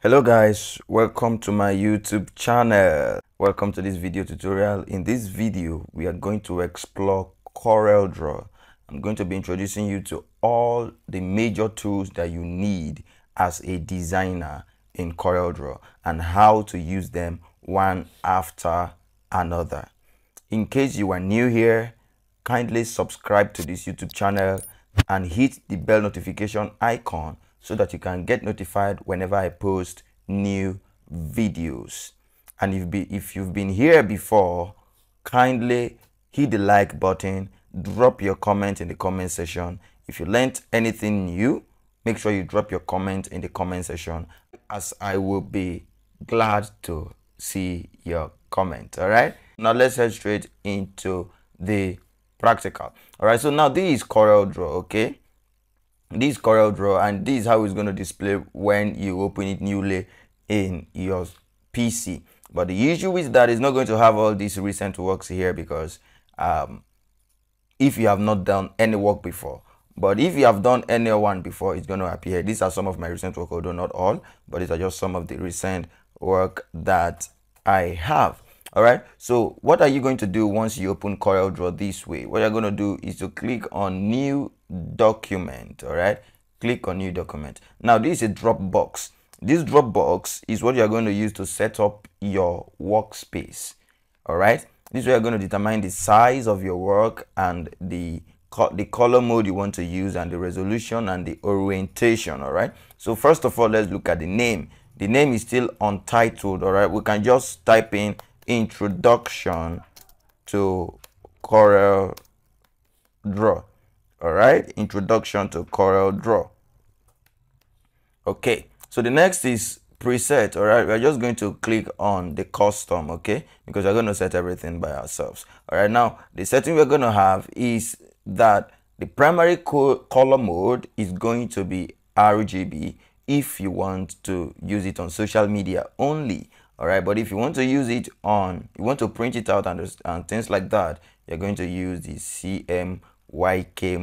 hello guys welcome to my youtube channel welcome to this video tutorial in this video we are going to explore CorelDRAW I'm going to be introducing you to all the major tools that you need as a designer in CorelDRAW and how to use them one after another in case you are new here kindly subscribe to this youtube channel and hit the bell notification icon so that you can get notified whenever I post new videos. And if, be, if you've been here before, kindly hit the like button, drop your comment in the comment section. If you learned anything new, make sure you drop your comment in the comment section as I will be glad to see your comment. All right. Now let's head straight into the practical. All right. So now this is Corel Draw. Okay this draw, and this is how it's going to display when you open it newly in your PC. But the issue is that it's not going to have all these recent works here because um, if you have not done any work before. But if you have done any one before, it's going to appear. These are some of my recent work, although not all, but these are just some of the recent work that I have all right so what are you going to do once you open CorelDRAW this way what you're going to do is to click on new document all right click on new document now this is a Dropbox this Dropbox is what you're going to use to set up your workspace all right this way you're going to determine the size of your work and the the color mode you want to use and the resolution and the orientation all right so first of all let's look at the name the name is still untitled all right we can just type in introduction to Corel Draw. All right, introduction to Corel Draw. Okay, so the next is preset. All right, we're just going to click on the custom, okay, because we're going to set everything by ourselves. All right, now the setting we're going to have is that the primary color mode is going to be RGB if you want to use it on social media only all right but if you want to use it on you want to print it out and, and things like that you're going to use the cmyk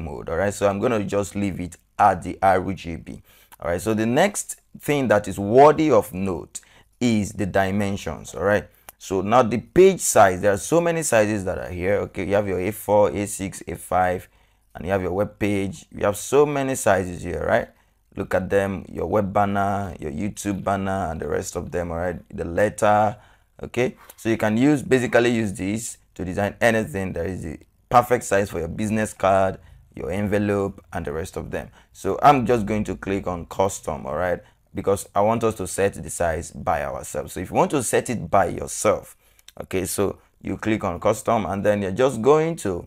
mode all right so i'm going to just leave it at the rgb all right so the next thing that is worthy of note is the dimensions all right so now the page size there are so many sizes that are here okay you have your a4 a6 a5 and you have your web page you have so many sizes here right look at them your web banner your youtube banner and the rest of them all right the letter okay so you can use basically use this to design anything that is the perfect size for your business card your envelope and the rest of them so i'm just going to click on custom all right because i want us to set the size by ourselves so if you want to set it by yourself okay so you click on custom and then you're just going to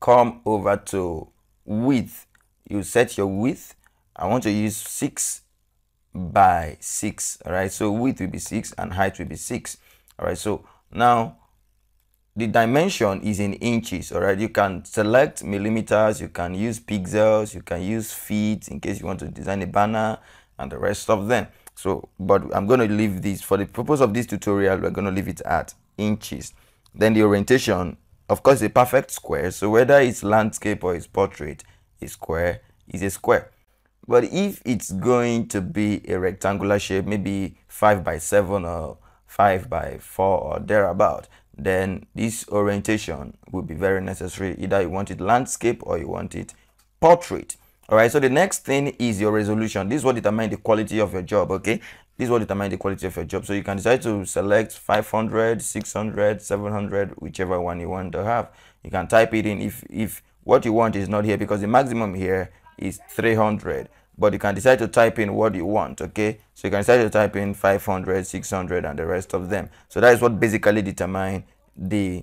come over to width you set your width I want to use 6 by 6 all right so width will be 6 and height will be 6 all right so now the dimension is in inches all right you can select millimeters you can use pixels you can use feet in case you want to design a banner and the rest of them so but i'm going to leave this for the purpose of this tutorial we're going to leave it at inches then the orientation of course a perfect square so whether it's landscape or it's portrait a square is a square but if it's going to be a rectangular shape, maybe 5 by 7 or 5 by 4 or thereabout, then this orientation will be very necessary. Either you want it landscape or you want it portrait. All right, so the next thing is your resolution. This will determine the quality of your job, okay? This will determine the quality of your job. So you can decide to select 500, 600, 700, whichever one you want to have. You can type it in if, if what you want is not here because the maximum here is 300 but you can decide to type in what you want okay so you can decide to type in 500 600 and the rest of them so that is what basically determine the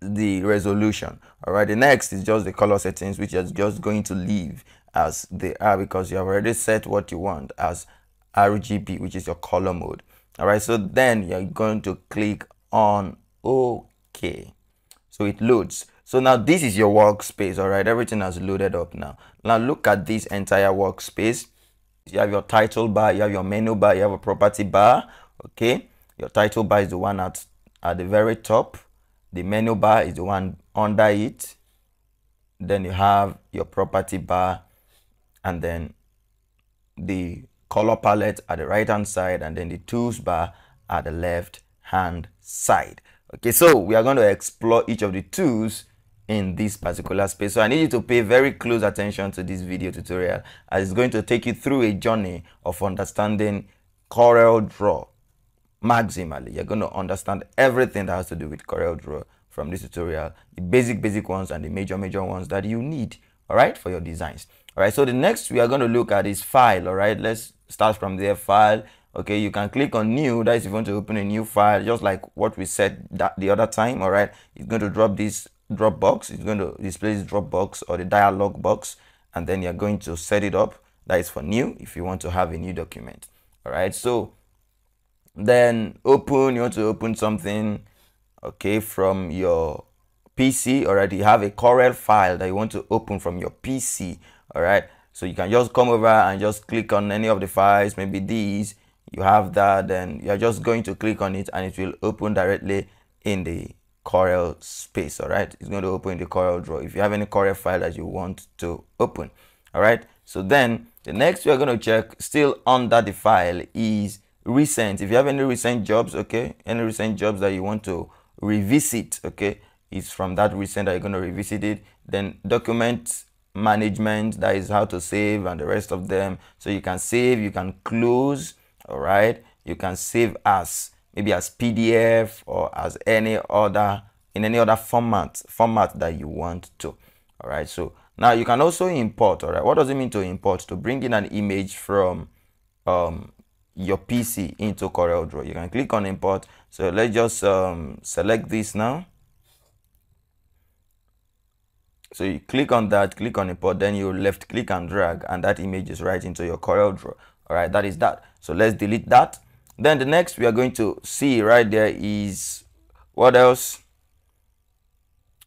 the resolution all right the next is just the color settings which is just going to leave as they are because you have already set what you want as rgb which is your color mode all right so then you're going to click on okay so it loads so now this is your workspace, all right? Everything has loaded up now. Now look at this entire workspace. You have your title bar, you have your menu bar, you have a property bar, okay? Your title bar is the one at, at the very top. The menu bar is the one under it. Then you have your property bar and then the color palette at the right hand side and then the tools bar at the left hand side. Okay, so we are going to explore each of the tools in this particular space. So I need you to pay very close attention to this video tutorial as it's going to take you through a journey of understanding Corel Draw maximally. You're going to understand everything that has to do with Corel Draw from this tutorial, the basic, basic ones and the major, major ones that you need, all right, for your designs. All right, so the next we are going to look at is file, all right? Let's start from there, file. Okay, you can click on new, that is if you want to open a new file, just like what we said that the other time, all right? It's going to drop this Dropbox. It's going to display this Dropbox or the dialog box, and then you're going to set it up. That is for new if you want to have a new document. All right, so then open, you want to open something, okay, from your PC. Already you have a Corel file that you want to open from your PC. All right, so you can just come over and just click on any of the files, maybe these. You have that, then you're just going to click on it and it will open directly in the Corel space, all right? It's going to open the Corel drawer. If you have any Corel file that you want to open, all right? So then the next we are going to check still under the file is recent. If you have any recent jobs, okay, any recent jobs that you want to revisit, okay, it's from that recent that you're going to revisit it. Then document management, that is how to save and the rest of them. So you can save, you can close, all right? You can save as maybe as PDF or as any other in any other format format that you want to. All right. So now you can also import. All right. What does it mean to import? To bring in an image from um, your PC into CorelDRAW. You can click on import. So let's just um, select this now. So you click on that, click on import, then you left click and drag and that image is right into your CorelDRAW. All right, that is that. So let's delete that then the next we are going to see right there is what else?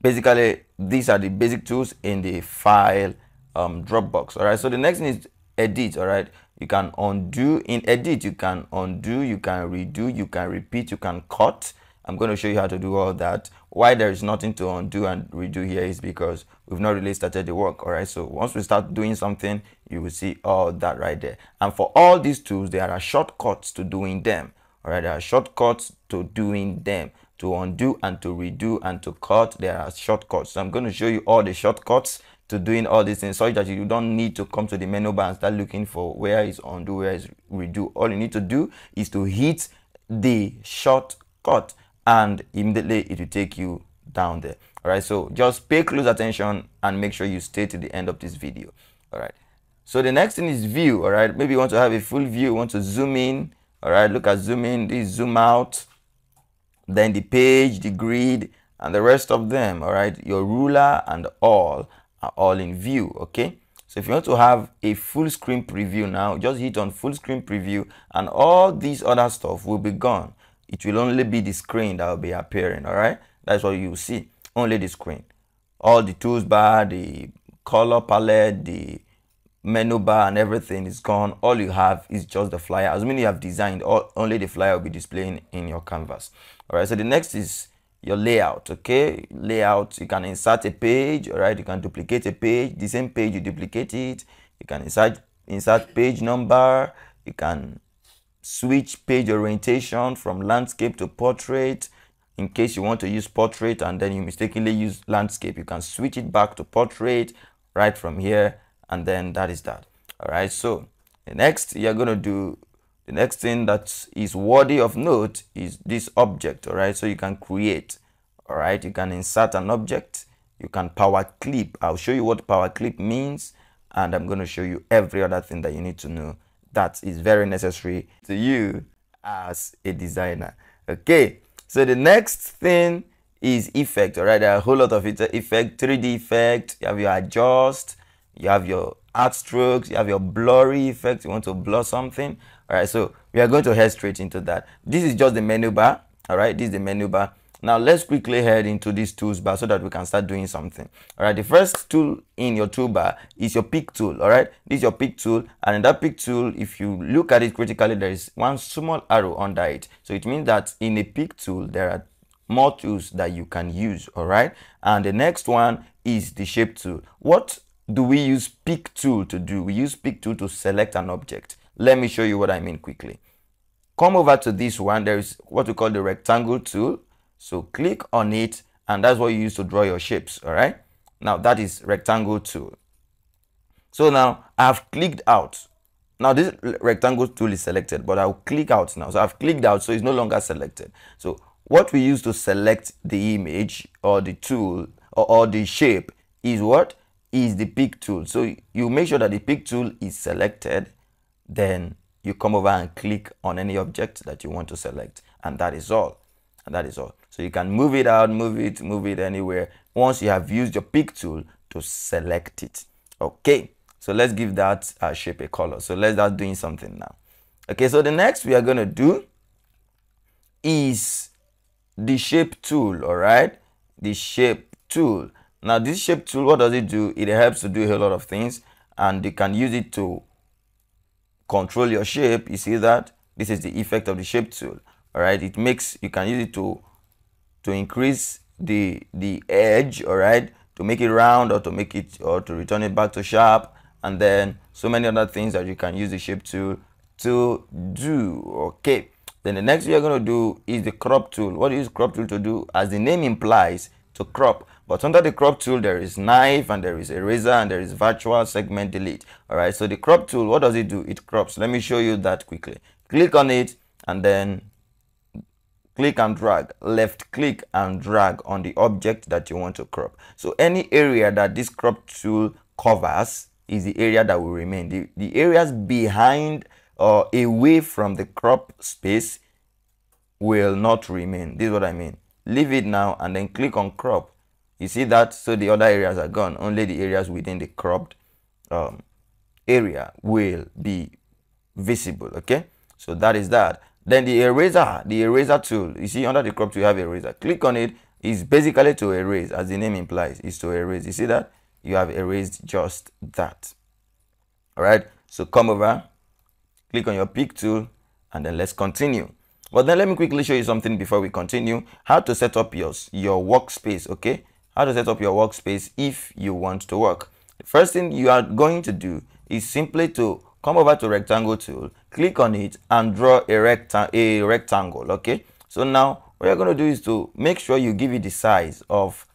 Basically, these are the basic tools in the file um, Dropbox. All right. So the next thing is edit. All right. You can undo in edit. You can undo. You can redo. You can repeat. You can cut. I'm going to show you how to do all that. Why there is nothing to undo and redo here is because we've not really started the work, all right? So once we start doing something, you will see all that right there. And for all these tools, there are shortcuts to doing them, all right? There are shortcuts to doing them. To undo and to redo and to cut, there are shortcuts. So I'm going to show you all the shortcuts to doing all these things so that you don't need to come to the menu bar and start looking for where is undo, where is redo. All you need to do is to hit the shortcut and immediately it will take you down there all right so just pay close attention and make sure you stay to the end of this video all right so the next thing is view all right maybe you want to have a full view you want to zoom in all right look at zoom in this zoom out then the page the grid and the rest of them all right your ruler and all are all in view okay so if you want to have a full screen preview now just hit on full screen preview and all these other stuff will be gone it will only be the screen that will be appearing all right that's what you see only the screen all the tools bar the color palette the menu bar and everything is gone all you have is just the flyer as many you have designed all only the flyer will be displaying in your canvas all right so the next is your layout okay layout you can insert a page all right you can duplicate a page the same page you duplicate it you can insert insert page number you can switch page orientation from landscape to portrait in case you want to use portrait and then you mistakenly use landscape you can switch it back to portrait right from here and then that is that all right so the next you're going to do the next thing that is worthy of note is this object all right so you can create all right you can insert an object you can power clip i'll show you what power clip means and i'm going to show you every other thing that you need to know that is very necessary to you as a designer. Okay, so the next thing is effect, all right? There are a whole lot of effect, 3D effect, you have your adjust, you have your art strokes, you have your blurry effect, you want to blur something. All right, so we are going to head straight into that. This is just the menu bar, all right? This is the menu bar. Now let's quickly head into this tools bar so that we can start doing something. All right, the first tool in your toolbar is your pick tool. All right, this is your pick tool, and in that pick tool, if you look at it critically, there is one small arrow under it. So it means that in a pick tool, there are more tools that you can use. All right, and the next one is the shape tool. What do we use pick tool to do? We use pick tool to select an object. Let me show you what I mean quickly. Come over to this one. There is what we call the rectangle tool so click on it and that's what you use to draw your shapes, all right? Now that is rectangle tool. So now I've clicked out. Now this rectangle tool is selected, but I'll click out now. So I've clicked out, so it's no longer selected. So what we use to select the image or the tool or, or the shape is what? Is the pick tool. So you make sure that the pick tool is selected, then you come over and click on any object that you want to select. And that is all. And that is all. So you can move it out, move it, move it anywhere once you have used your pick tool to select it. Okay, so let's give that uh, shape a color. So let's start doing something now. Okay, so the next we are going to do is the shape tool, all right? The shape tool. Now this shape tool, what does it do? It helps to do a lot of things and you can use it to control your shape. You see that? This is the effect of the shape tool, all right? It makes, you can use it to to increase the the edge all right to make it round or to make it or to return it back to sharp and then so many other things that you can use the shape tool to do okay then the next we are going to do is the crop tool what is crop tool to do as the name implies to crop but under the crop tool there is knife and there is eraser and there is virtual segment delete all right so the crop tool what does it do it crops let me show you that quickly click on it and then click and drag left click and drag on the object that you want to crop so any area that this crop tool covers is the area that will remain the, the areas behind or uh, away from the crop space will not remain this is what i mean leave it now and then click on crop you see that so the other areas are gone only the areas within the cropped um, area will be visible okay so that is that then the eraser, the eraser tool, you see under the crop tool you have eraser. Click on it, it's basically to erase as the name implies, it's to erase. You see that? You have erased just that. Alright, so come over, click on your pick tool and then let's continue. But then let me quickly show you something before we continue. How to set up yours, your workspace, okay? How to set up your workspace if you want to work. The first thing you are going to do is simply to come over to rectangle tool click on it and draw a, recta a rectangle okay so now what you're going to do is to make sure you give it the size of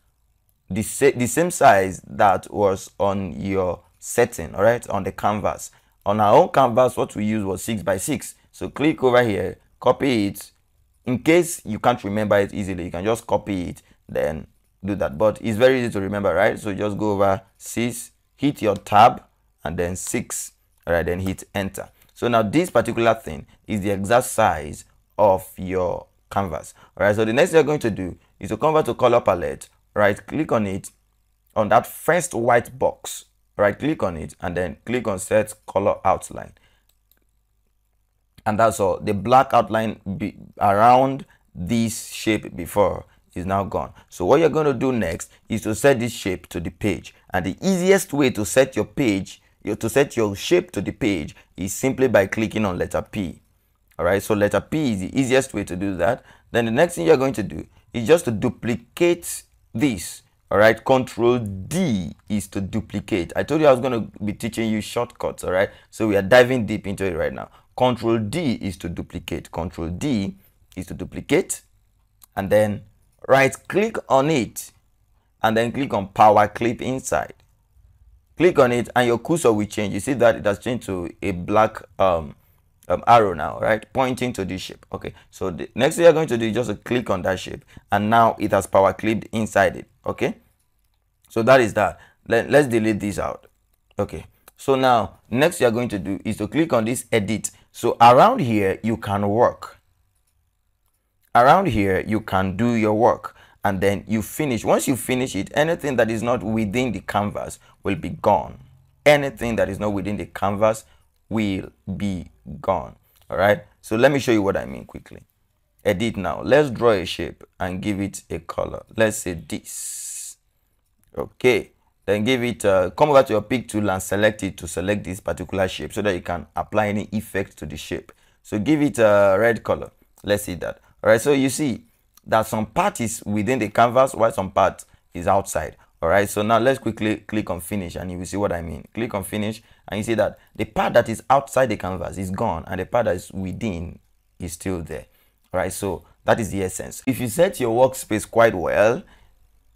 the, sa the same size that was on your setting all right on the canvas on our own canvas what we use was 6 by 6 so click over here copy it in case you can't remember it easily you can just copy it then do that but it's very easy to remember right so just go over 6 hit your tab and then 6 all right then hit enter so now this particular thing is the exact size of your canvas. All right, so the next thing you're going to do is to convert to color palette, right click on it, on that first white box, right click on it and then click on set color outline. And that's all. The black outline be around this shape before is now gone. So what you're going to do next is to set this shape to the page. And the easiest way to set your page to set your shape to the page is simply by clicking on letter P. Alright, so letter P is the easiest way to do that. Then the next thing you're going to do is just to duplicate this. Alright, control D is to duplicate. I told you I was going to be teaching you shortcuts. Alright, so we are diving deep into it right now. Control D is to duplicate. Control D is to duplicate. And then right click on it and then click on power clip inside click on it and your cursor will change you see that it has changed to a black um, um, arrow now right pointing to this shape okay so the next thing you're going to do is just click on that shape and now it has power clipped inside it okay so that is that Let, let's delete this out okay so now next you're going to do is to click on this edit so around here you can work around here you can do your work and then you finish. Once you finish it, anything that is not within the canvas will be gone. Anything that is not within the canvas will be gone. All right. So let me show you what I mean quickly. Edit now. Let's draw a shape and give it a color. Let's say this. Okay. Then give it, uh, come over to your pick tool and select it to select this particular shape so that you can apply any effect to the shape. So give it a red color. Let's see that. All right. So you see, that some part is within the canvas while some part is outside all right so now let's quickly click on finish and you will see what i mean click on finish and you see that the part that is outside the canvas is gone and the part that is within is still there all right so that is the essence if you set your workspace quite well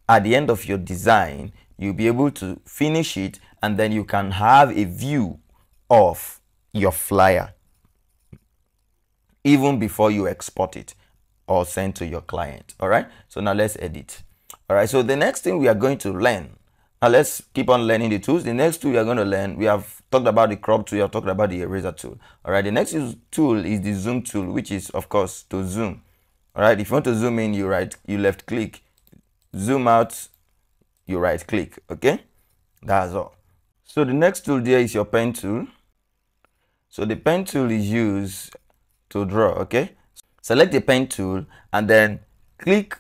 at the end of your design you'll be able to finish it and then you can have a view of your flyer even before you export it or send to your client. All right. So now let's edit. All right. So the next thing we are going to learn. Now let's keep on learning the tools. The next tool we are going to learn, we have talked about the crop tool, we have talked about the eraser tool. All right. The next tool is the zoom tool, which is of course to zoom. All right. If you want to zoom in, you right, you left click, zoom out, you right click. Okay. That's all. So the next tool there is your pen tool. So the pen tool is used to draw. Okay select the pen tool and then click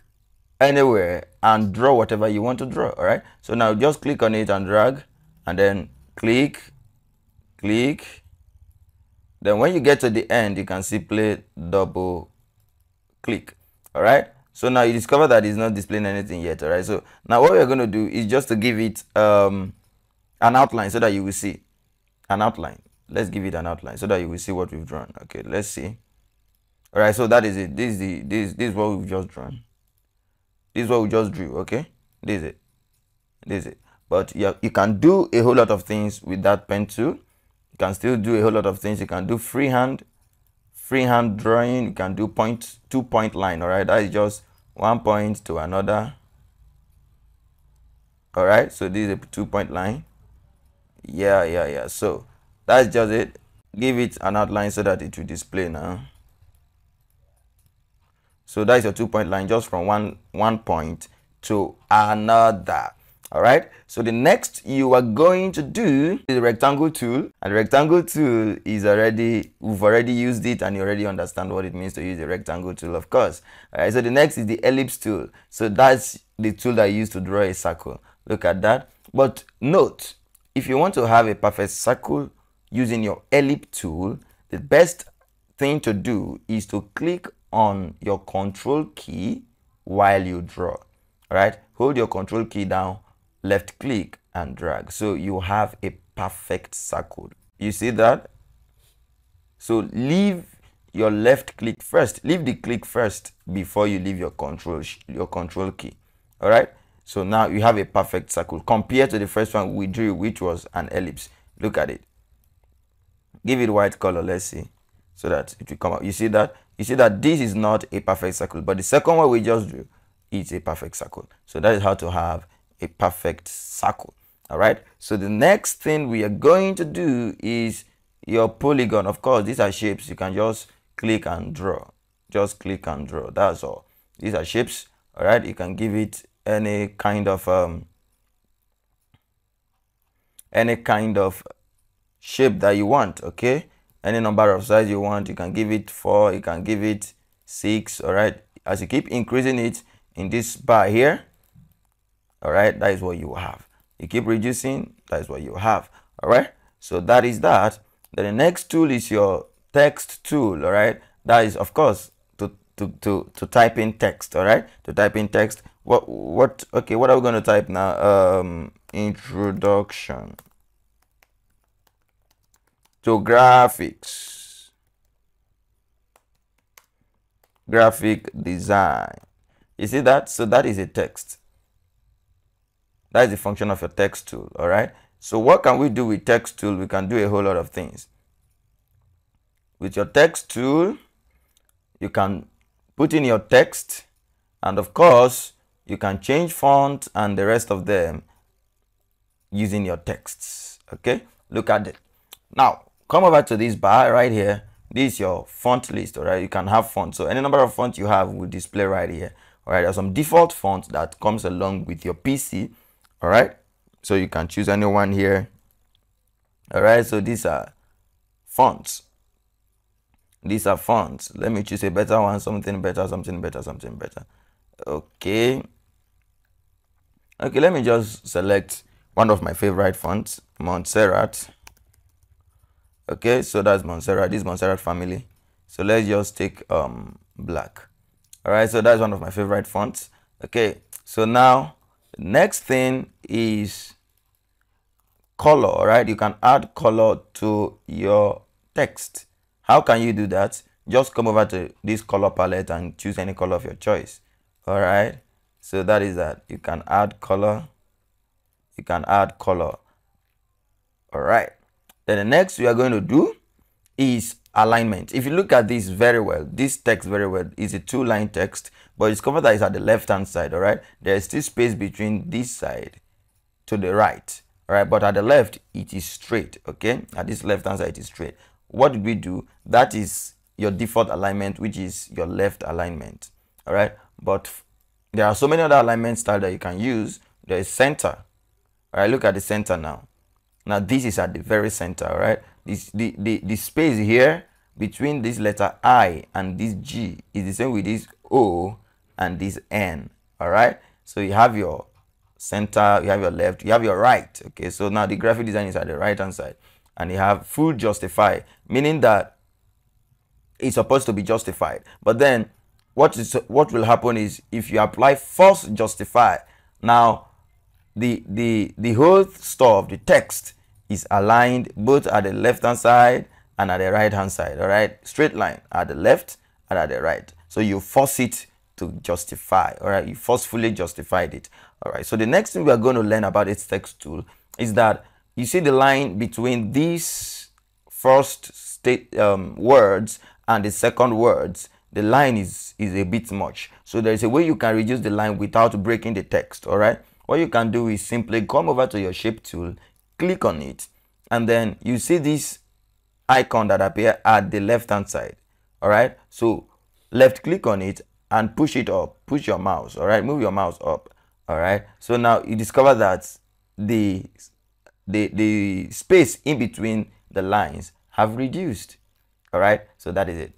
anywhere and draw whatever you want to draw all right so now just click on it and drag and then click click then when you get to the end you can simply double click all right so now you discover that it's not displaying anything yet all right so now what we're going to do is just to give it um an outline so that you will see an outline let's give it an outline so that you will see what we've drawn okay let's see all right so that is it this is the this this is what we've just drawn this is what we just drew okay this is it this is it but you, you can do a whole lot of things with that pen too. you can still do a whole lot of things you can do freehand freehand drawing you can do point two point line all right that is just one point to another all right so this is a two point line yeah yeah yeah so that's just it give it an outline so that it will display now so that is your two point line just from one, one point to another. All right. So the next you are going to do is the rectangle tool and the rectangle tool is already, we've already used it and you already understand what it means to use the rectangle tool, of course. All right. So the next is the ellipse tool. So that's the tool that I use to draw a circle. Look at that. But note, if you want to have a perfect circle using your ellipse tool, the best thing to do is to click on your control key while you draw, right? Hold your control key down, left click and drag. So you have a perfect circle. You see that? So leave your left click first. Leave the click first before you leave your control your control key. All right? So now you have a perfect circle. Compared to the first one we drew, which was an ellipse. Look at it. Give it white color. Let's see. So that it will come out. You see that? you see that this is not a perfect circle, but the second one we just drew is a perfect circle. So that is how to have a perfect circle. All right. So the next thing we are going to do is your polygon. Of course, these are shapes. You can just click and draw. Just click and draw. That's all. These are shapes. All right. You can give it any kind of um, any kind of shape that you want. Okay any number of size you want you can give it four you can give it six all right as you keep increasing it in this bar here all right that is what you have you keep reducing that is what you have all right so that is that then the next tool is your text tool all right that is of course to to to, to type in text all right to type in text what what okay what are we going to type now um introduction to graphics, graphic design. You see that? So that is a text. That is the function of your text tool, all right? So what can we do with text tool? We can do a whole lot of things. With your text tool, you can put in your text and of course, you can change font and the rest of them using your texts, okay? Look at it. Now, come over to this bar right here this is your font list all right you can have fonts so any number of fonts you have will display right here all right there's some default fonts that comes along with your pc all right so you can choose any one here all right so these are fonts these are fonts let me choose a better one something better something better something better okay okay let me just select one of my favorite fonts montserrat okay so that's Monserrat. this Monserrat family so let's just take um black all right so that's one of my favorite fonts okay so now next thing is color all right you can add color to your text how can you do that just come over to this color palette and choose any color of your choice all right so that is that you can add color you can add color all right then the next we are going to do is alignment. If you look at this very well, this text very well is a two line text, but it's covered it's at the left hand side, all right? There is still space between this side to the right, all right? But at the left, it is straight, okay? At this left hand side, it is straight. What did we do? That is your default alignment, which is your left alignment, all right? But there are so many other alignment styles that you can use. There is center, all right? Look at the center now. Now this is at the very center, right? This, the, the, the space here between this letter I and this G is the same with this O and this N, all right? So you have your center, you have your left, you have your right, okay? So now the graphic design is at the right-hand side. And you have full justify, meaning that it's supposed to be justified. But then what is what will happen is if you apply false justify, now the, the, the whole store of the text is aligned both at the left hand side and at the right hand side, all right? Straight line at the left and at the right. So you force it to justify, all right? You forcefully justified it, all right? So the next thing we are going to learn about its text tool is that you see the line between these first state um, words and the second words the line is is a bit much so there is a way you can reduce the line without breaking the text all right what you can do is simply come over to your shape tool, click on it, and then you see this icon that appear at the left hand side. All right. So left click on it and push it up. Push your mouse. All right. Move your mouse up. All right. So now you discover that the the the space in between the lines have reduced. All right. So that is it.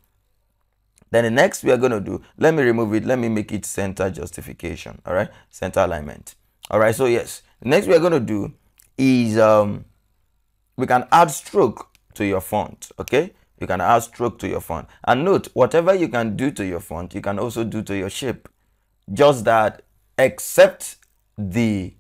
Then the next we are going to do, let me remove it. Let me make it center justification. All right. Center alignment all right so yes next we're going to do is um we can add stroke to your font okay you can add stroke to your font and note whatever you can do to your font you can also do to your shape just that except the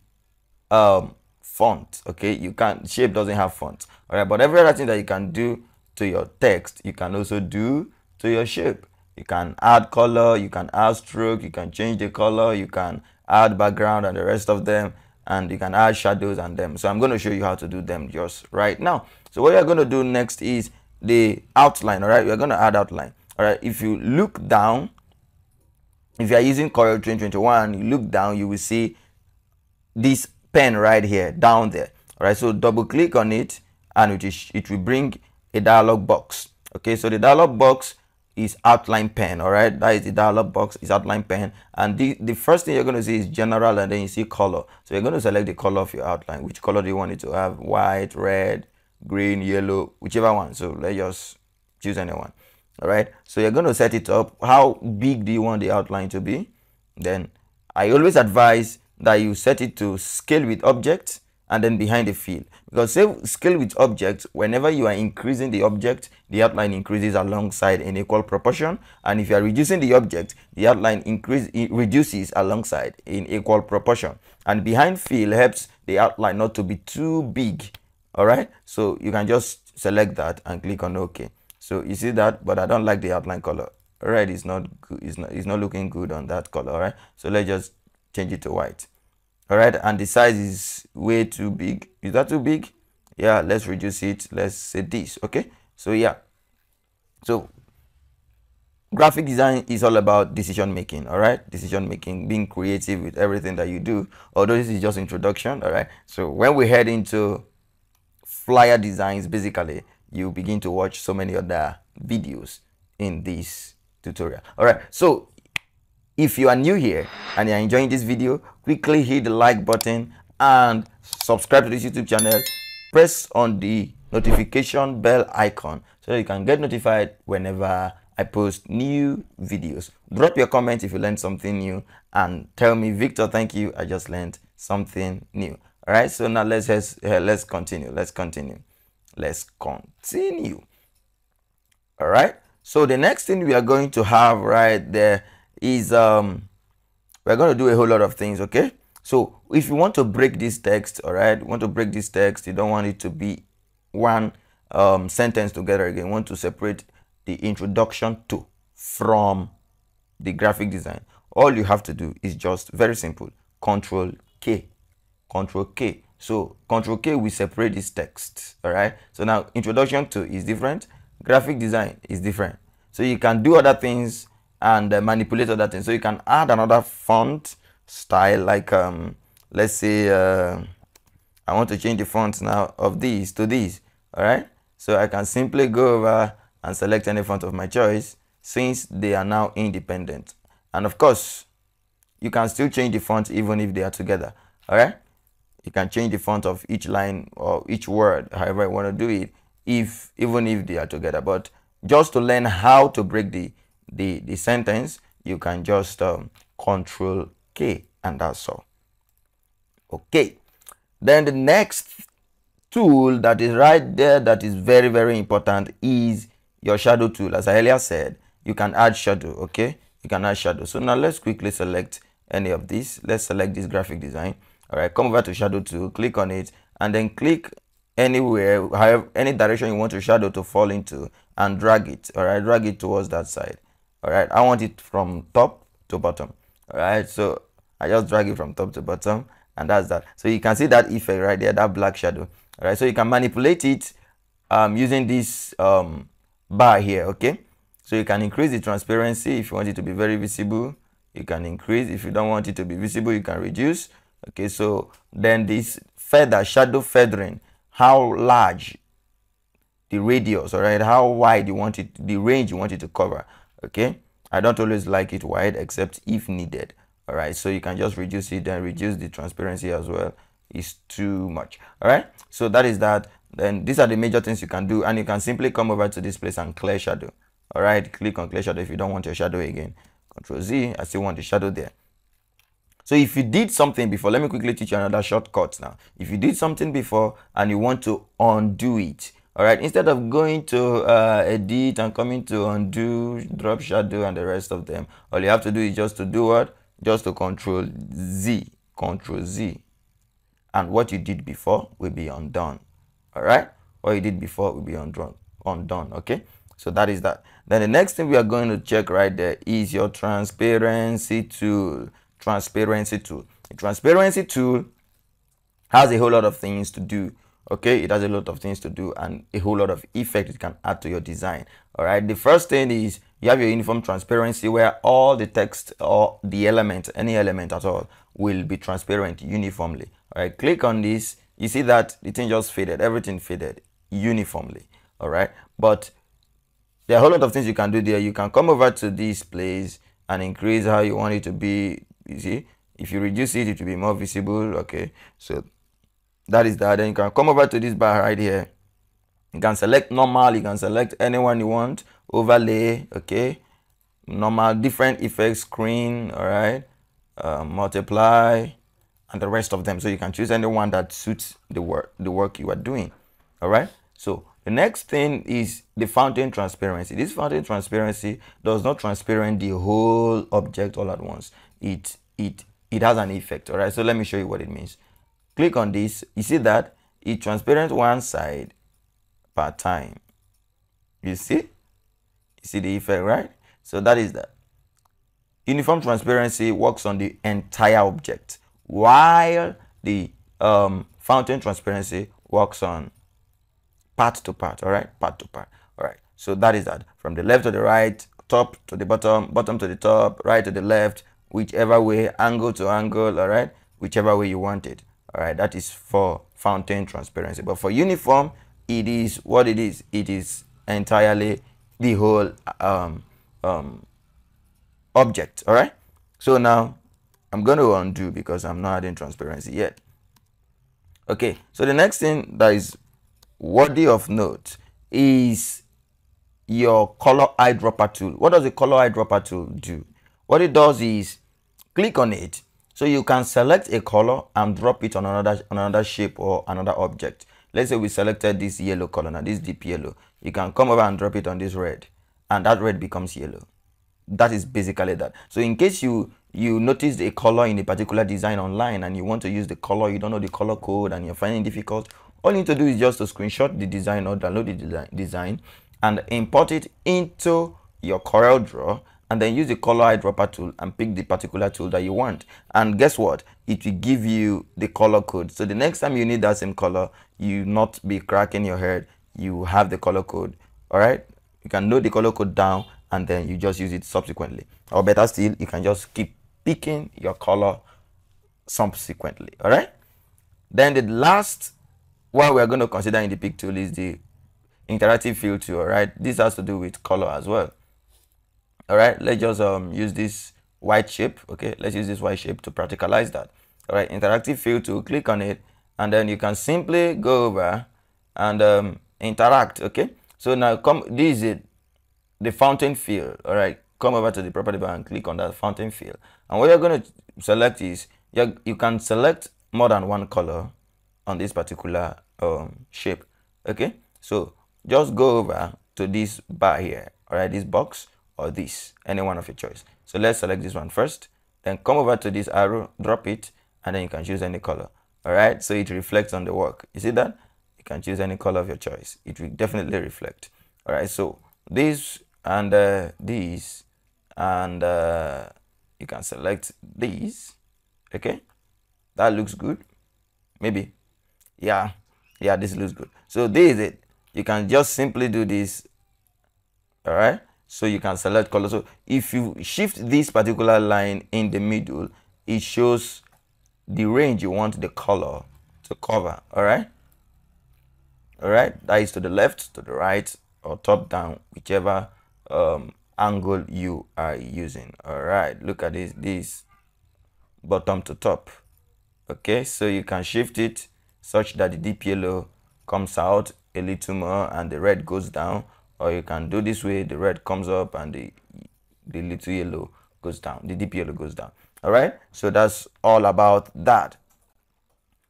um font okay you can't shape doesn't have font all right but every other thing that you can do to your text you can also do to your shape you can add color you can add stroke you can change the color you can add background and the rest of them and you can add shadows and them. So I'm going to show you how to do them just right now. So what you're going to do next is the outline, all right? We're going to add outline, all right? If you look down, if you are using Corel 2021, you look down, you will see this pen right here, down there, all right? So double click on it and it, is, it will bring a dialog box, okay? So the dialog box is outline pen all right that is the dialog box is outline pen and the the first thing you're going to see is general and then you see color so you're going to select the color of your outline which color do you want it to have white red green yellow whichever one so let's just choose anyone all right so you're going to set it up how big do you want the outline to be then i always advise that you set it to scale with objects and then behind the field, Because save scale with objects, whenever you are increasing the object, the outline increases alongside in equal proportion. And if you are reducing the object, the outline increase reduces alongside in equal proportion. And behind field helps the outline not to be too big. Alright, so you can just select that and click on OK. So you see that, but I don't like the outline color. Red is not good, it's not, it's not looking good on that color, alright? So let's just change it to white all right and the size is way too big is that too big yeah let's reduce it let's say this okay so yeah so graphic design is all about decision making all right decision making being creative with everything that you do although this is just introduction all right so when we head into flyer designs basically you begin to watch so many other videos in this tutorial all right so if you are new here and you are enjoying this video, quickly hit the like button and subscribe to this YouTube channel. Press on the notification bell icon so you can get notified whenever I post new videos. Drop your comment if you learned something new and tell me, Victor, thank you. I just learned something new. All right, so now let's let's, uh, let's continue. Let's continue. Let's continue. All right. So the next thing we are going to have right there is um, we're going to do a whole lot of things, okay? So if you want to break this text, all right, you want to break this text, you don't want it to be one um, sentence together again. You want to separate the introduction to from the graphic design. All you have to do is just very simple, control K, control K. So control K we separate this text, all right? So now introduction to is different, graphic design is different. So you can do other things and uh, manipulate other things. So you can add another font style like um, let's say uh, I want to change the font now of these to these. All right. So I can simply go over and select any font of my choice since they are now independent. And of course, you can still change the font even if they are together. All right. You can change the font of each line or each word, however you want to do it, if even if they are together. But just to learn how to break the the, the sentence, you can just um, control K and that's all. Okay. Then the next tool that is right there that is very, very important is your shadow tool. As I earlier said, you can add shadow, okay? You can add shadow. So now let's quickly select any of these. Let's select this graphic design. All right, come over to shadow tool, click on it, and then click anywhere, however, any direction you want your shadow to fall into and drag it. All right, drag it towards that side all right i want it from top to bottom all right so i just drag it from top to bottom and that's that so you can see that effect right there that black shadow all right so you can manipulate it um, using this um, bar here okay so you can increase the transparency if you want it to be very visible you can increase if you don't want it to be visible you can reduce okay so then this feather shadow feathering how large the radius all right how wide you want it the range you want it to cover okay i don't always like it wide except if needed all right so you can just reduce it then reduce the transparency as well is too much all right so that is that then these are the major things you can do and you can simply come over to this place and clear shadow all right click on clear shadow if you don't want your shadow again control z i still want the shadow there so if you did something before let me quickly teach you another shortcut now if you did something before and you want to undo it all right instead of going to uh, edit and coming to undo drop shadow and the rest of them all you have to do is just to do what just to control z control z and what you did before will be undone all right what you did before will be undone undone okay so that is that then the next thing we are going to check right there is your transparency tool transparency tool the transparency tool has a whole lot of things to do okay it has a lot of things to do and a whole lot of effect it can add to your design all right the first thing is you have your uniform transparency where all the text or the element any element at all will be transparent uniformly all right click on this you see that the thing just faded everything faded uniformly all right but there are a whole lot of things you can do there you can come over to this place and increase how you want it to be you see if you reduce it it will be more visible okay so that is that. Then you can come over to this bar right here. You can select normal. You can select anyone you want. Overlay. Okay. Normal. Different effects. Screen. All right. Uh, multiply. And the rest of them. So you can choose anyone that suits the work the work you are doing. All right. So the next thing is the fountain transparency. This fountain transparency does not transparent the whole object all at once. It it it has an effect. All right. So let me show you what it means click on this you see that it transparent one side per time you see you see the effect right so that is that uniform transparency works on the entire object while the um, fountain transparency works on part to part all right part to part all right so that is that from the left to the right top to the bottom bottom to the top right to the left whichever way angle to angle all right whichever way you want it all right, that is for fountain transparency. But for uniform, it is what it is. It is entirely the whole um, um, object. All right. So now I'm going to undo because I'm not adding transparency yet. Okay. So the next thing that is worthy of note is your color eyedropper tool. What does the color eyedropper tool do? What it does is click on it so you can select a color and drop it on another, on another shape or another object. Let's say we selected this yellow color, now this deep yellow. You can come over and drop it on this red and that red becomes yellow. That is basically that. So in case you you noticed a color in a particular design online and you want to use the color, you don't know the color code and you're finding difficult, all you need to do is just to screenshot the design or download the design and import it into your Corel Draw and then use the color eyedropper tool and pick the particular tool that you want. And guess what? It will give you the color code. So the next time you need that same color, you not be cracking your head. You have the color code. All right. You can note the color code down and then you just use it subsequently. Or better still, you can just keep picking your color subsequently. All right. Then the last one we're going to consider in the pick tool is the interactive field tool. All right. This has to do with color as well all right let's just um use this white shape okay let's use this white shape to practicalize that all right interactive field to click on it and then you can simply go over and um, interact okay so now come this is it the fountain field all right come over to the property bar and click on that fountain field and what you're going to select is you can select more than one color on this particular um, shape okay so just go over to this bar here all right this box or this, any one of your choice. So let's select this one first, then come over to this arrow, drop it, and then you can choose any color. All right, so it reflects on the work. You see that? You can choose any color of your choice. It will definitely reflect. All right, so this and uh, these, and uh, you can select these. Okay, that looks good. Maybe, yeah, yeah, this looks good. So this is it. You can just simply do this. All right so you can select color so if you shift this particular line in the middle it shows the range you want the color to cover all right all right that is to the left to the right or top down whichever um, angle you are using all right look at this this bottom to top okay so you can shift it such that the deep yellow comes out a little more and the red goes down or you can do this way the red comes up and the the little yellow goes down the deep yellow goes down all right so that's all about that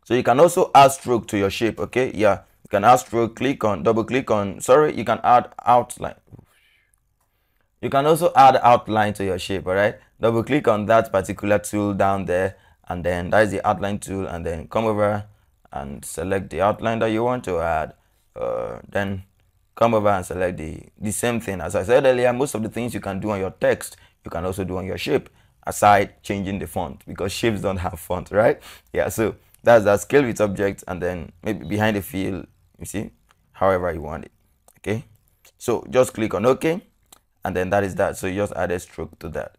so you can also add stroke to your shape okay yeah you can add stroke click on double click on sorry you can add outline you can also add outline to your shape all right double click on that particular tool down there and then that is the outline tool and then come over and select the outline that you want to add uh, then come over and select the, the same thing. As I said earlier, most of the things you can do on your text, you can also do on your shape, aside changing the font, because shapes don't have font, right? Yeah, so that's that scale with object, and then maybe behind the field, you see, however you want it, okay? So just click on OK, and then that is that. So you just add a stroke to that.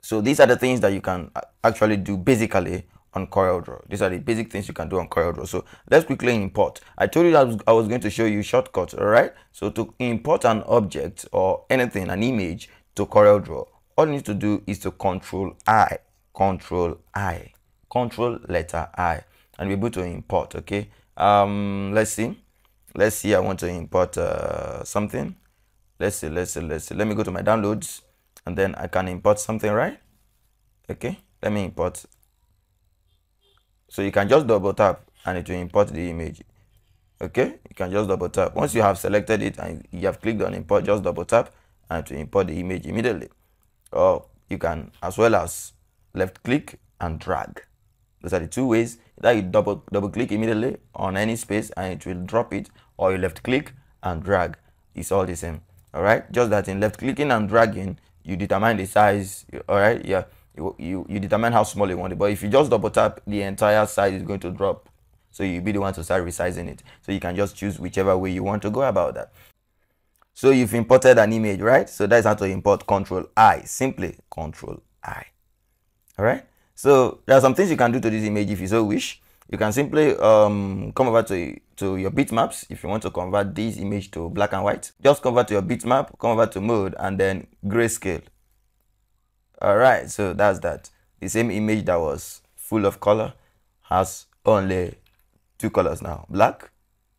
So these are the things that you can actually do basically on CorelDRAW. These are the basic things you can do on CorelDRAW. So let's quickly import. I told you that I was going to show you shortcuts, all right? So to import an object or anything, an image to CorelDRAW, all you need to do is to control I, control I, control letter I, and be able to import, okay? Um, let's see. Let's see, I want to import uh, something. Let's see, let's see, let's see. Let me go to my downloads and then I can import something, right? Okay, let me import so you can just double tap and it will import the image. Okay, you can just double tap. Once you have selected it and you have clicked on import, just double tap and to import the image immediately. Or you can as well as left click and drag. Those are the two ways that you double double click immediately on any space and it will drop it or you left click and drag. It's all the same. Alright, just that in left clicking and dragging, you determine the size. Alright, yeah, you, you, determine how small you want it. But if you just double tap, the entire size is going to drop. So you'll be the one to start resizing it. So you can just choose whichever way you want to go about that. So you've imported an image, right? So that's how to import control I, simply control I. All right. So there are some things you can do to this image if you so wish. You can simply um, come over to, to your bitmaps if you want to convert this image to black and white. Just convert to your bitmap, come over to mode and then grayscale all right so that's that the same image that was full of color has only two colors now black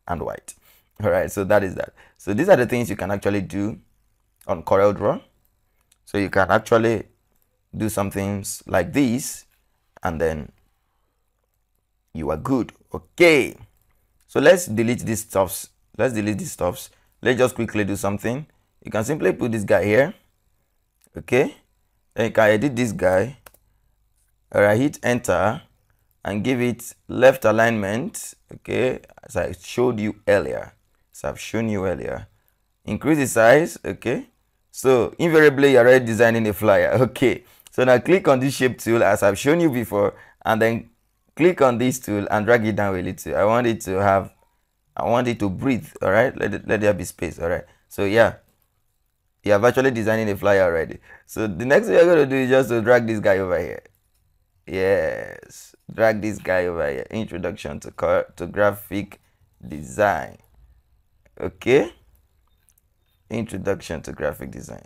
and white all right so that is that so these are the things you can actually do on corel draw so you can actually do some things like this and then you are good okay so let's delete these stuffs let's delete these stuffs let's just quickly do something you can simply put this guy here okay then you can edit this guy all right hit enter and give it left alignment okay as i showed you earlier as i've shown you earlier increase the size okay so invariably you're already designing a flyer okay so now click on this shape tool as i've shown you before and then click on this tool and drag it down a little i want it to have i want it to breathe all right let, it, let there be space all right so yeah you have actually designing a flyer already. So the next thing you're going to do is just to drag this guy over here. Yes, drag this guy over here. Introduction to, car to graphic design. Okay. Introduction to graphic design.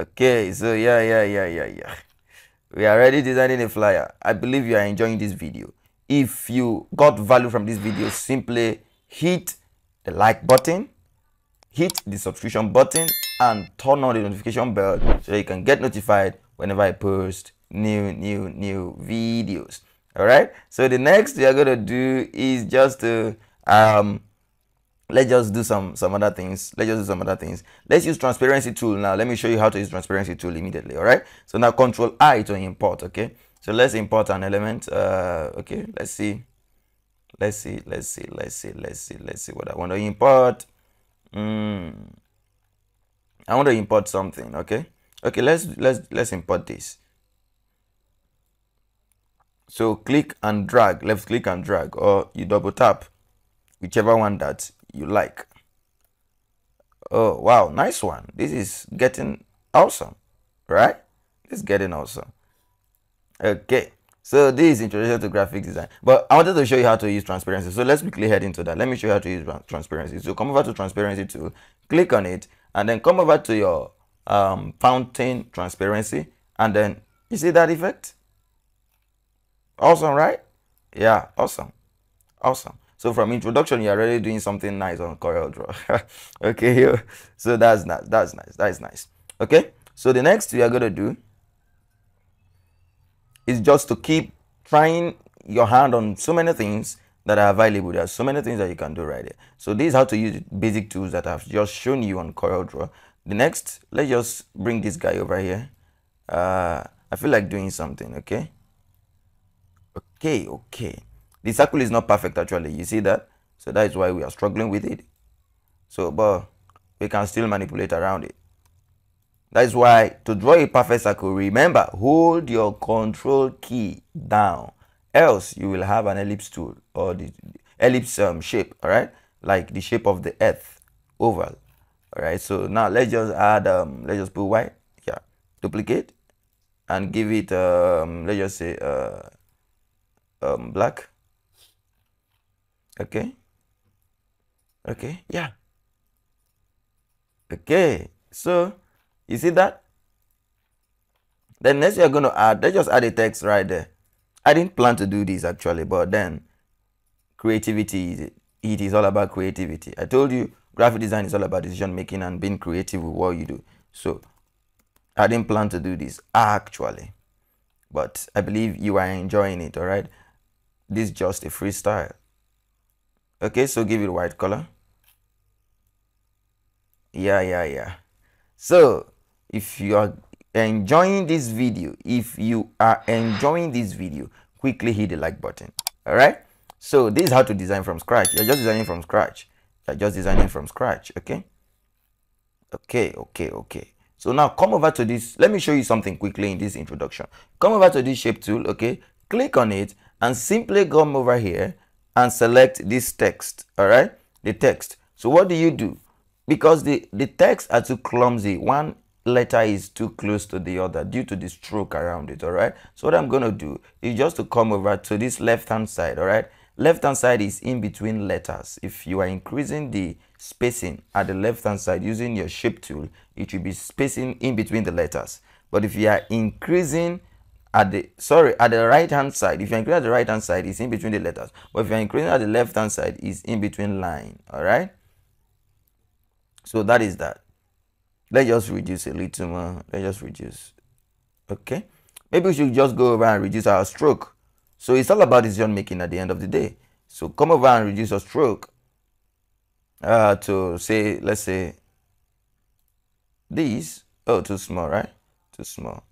Okay, so yeah, yeah, yeah, yeah, yeah. We are already designing a flyer. I believe you are enjoying this video. If you got value from this video, simply hit the like button hit the subscription button and turn on the notification bell so you can get notified whenever I post new, new, new videos. All right. So the next we are going to do is just to, um, let's just do some, some other things. Let's just do some other things. Let's use transparency tool now. Let me show you how to use transparency tool immediately. All right. So now control I to import. Okay. So let's import an element. Uh, okay. Let's see. Let's see. Let's see. Let's see. Let's see. Let's see what I want to import. Mm. I want to import something, okay? Okay, let's let's let's import this. So click and drag, left click and drag, or you double tap, whichever one that you like. Oh wow, nice one. This is getting awesome, right? It's getting awesome. Okay. So this is introduction to graphic design. But I wanted to show you how to use transparency. So let's quickly head into that. Let me show you how to use transparency. So come over to transparency tool, click on it, and then come over to your um, fountain transparency. And then you see that effect? Awesome, right? Yeah, awesome. Awesome. So from introduction, you're already doing something nice on CorelDRAW. okay, so that's nice. That's nice. That is nice. Okay, so the next we are going to do is just to keep trying your hand on so many things that are available. There are so many things that you can do right here. So this is how to use basic tools that I've just shown you on CorelDRAW. The next, let's just bring this guy over here. Uh, I feel like doing something, okay? Okay, okay. The circle is not perfect actually, you see that? So that is why we are struggling with it. So, but we can still manipulate around it. That is why to draw a perfect circle, remember, hold your control key down. Else you will have an ellipse tool or the ellipse um, shape, all right? Like the shape of the earth, oval. All right, so now let's just add, um, let's just put white, yeah, duplicate and give it, um, let's just say uh, um, black. Okay. Okay, yeah. Okay, so you see that? Then next we are going to add, let's just add a text right there. I didn't plan to do this actually, but then creativity, is, it is all about creativity. I told you graphic design is all about decision making and being creative with what you do. So I didn't plan to do this actually, but I believe you are enjoying it, all right? This is just a freestyle. Okay, so give it white color. Yeah, yeah, yeah. So if you are enjoying this video if you are enjoying this video quickly hit the like button all right so this is how to design from scratch you're just designing from scratch you're just designing from scratch okay okay okay okay so now come over to this let me show you something quickly in this introduction come over to this shape tool okay click on it and simply come over here and select this text all right the text so what do you do because the the texts are too clumsy one letter is too close to the other due to the stroke around it all right so what i'm going to do is just to come over to this left hand side all right left hand side is in between letters if you are increasing the spacing at the left hand side using your shape tool it should be spacing in between the letters but if you are increasing at the sorry at the right hand side if you increase at the right hand side it's in between the letters but if you're increasing at the left hand side it's in between line all right so that is that Let's just reduce a little more. Let's just reduce. Okay. Maybe we should just go over and reduce our stroke. So it's all about decision making at the end of the day. So come over and reduce your stroke uh, to say, let's say, these. Oh, too small, right? Too small.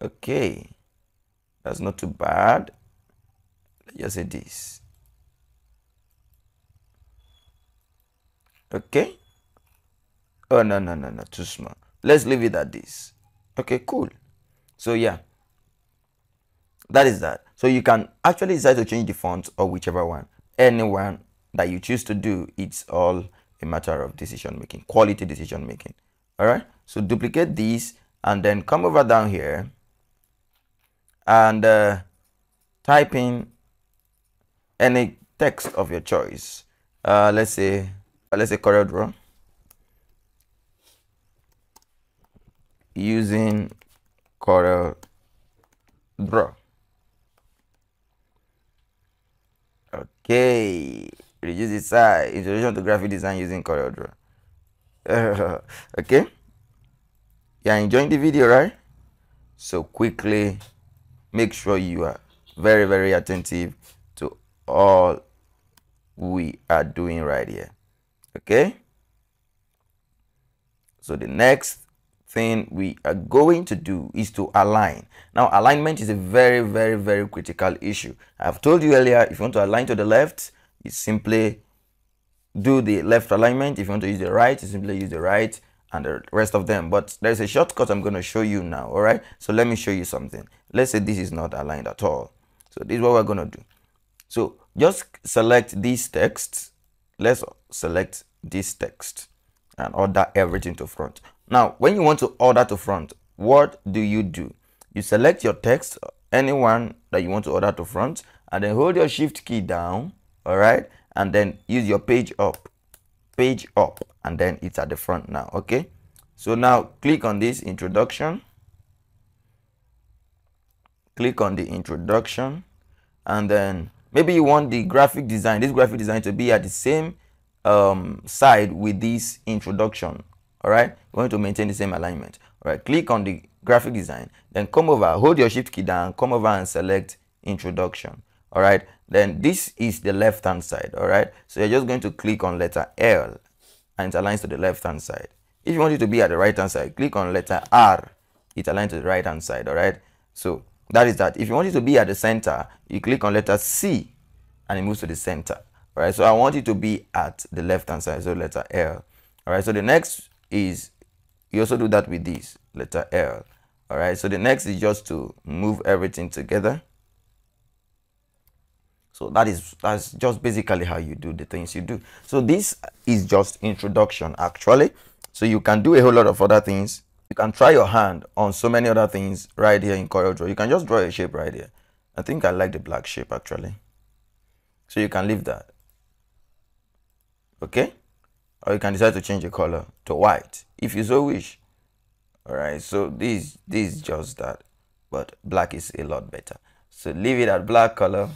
Okay. That's not too bad. Let's just say this. Okay. Oh, no, no, no, no, too small. Let's leave it at this. Okay, cool. So yeah, that is that. So you can actually decide to change the font or whichever one. Anyone that you choose to do, it's all a matter of decision making, quality decision making. All right, so duplicate this and then come over down here and uh, type in any text of your choice. Uh, let's say, let's say CorelDRAW. using Corel Draw. Okay, reduce the size, introduction to graphic design using Corel Draw. okay, you're enjoying the video, right? So quickly make sure you are very, very attentive to all we are doing right here. Okay, so the next thing we are going to do is to align. Now, alignment is a very, very, very critical issue. I've told you earlier, if you want to align to the left, you simply do the left alignment. If you want to use the right, you simply use the right and the rest of them. But there's a shortcut I'm going to show you now, all right? So let me show you something. Let's say this is not aligned at all. So this is what we're going to do. So just select this text. Let's select this text and order everything to front. Now, when you want to order to front, what do you do? You select your text, anyone that you want to order to front, and then hold your shift key down, all right? And then use your page up, page up, and then it's at the front now, okay? So now click on this introduction. Click on the introduction and then maybe you want the graphic design, this graphic design to be at the same um, side with this introduction all right you want to maintain the same alignment all right click on the graphic design then come over hold your shift key down come over and select introduction all right then this is the left hand side all right so you're just going to click on letter l and it aligns to the left hand side if you want it to be at the right hand side click on letter r it aligns to the right hand side all right so that is that if you want it to be at the center you click on letter c and it moves to the center all right so i want it to be at the left hand side so letter l all right so the next is you also do that with this letter L. All right, so the next is just to move everything together. So that is that's just basically how you do the things you do. So this is just introduction actually. So you can do a whole lot of other things. You can try your hand on so many other things right here in CorelDRAW. You can just draw a shape right here. I think I like the black shape actually. So you can leave that. Okay or you can decide to change the color to white if you so wish all right so this this is just that but black is a lot better so leave it at black color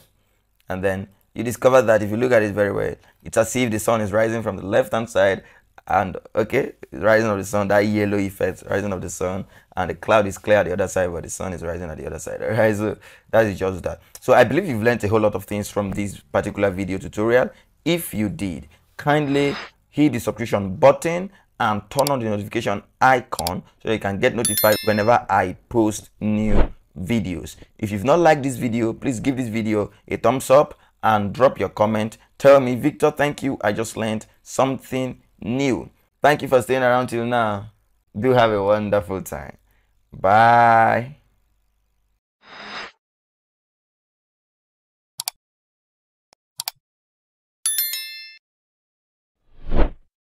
and then you discover that if you look at it very well it's as if the sun is rising from the left hand side and okay rising of the sun that yellow effect rising of the sun and the cloud is clear at the other side but the sun is rising at the other side all right so that is just that so i believe you've learned a whole lot of things from this particular video tutorial if you did kindly hit the subscription button and turn on the notification icon so you can get notified whenever I post new videos. If you've not liked this video, please give this video a thumbs up and drop your comment. Tell me, Victor, thank you. I just learned something new. Thank you for staying around till now. Do have a wonderful time. Bye.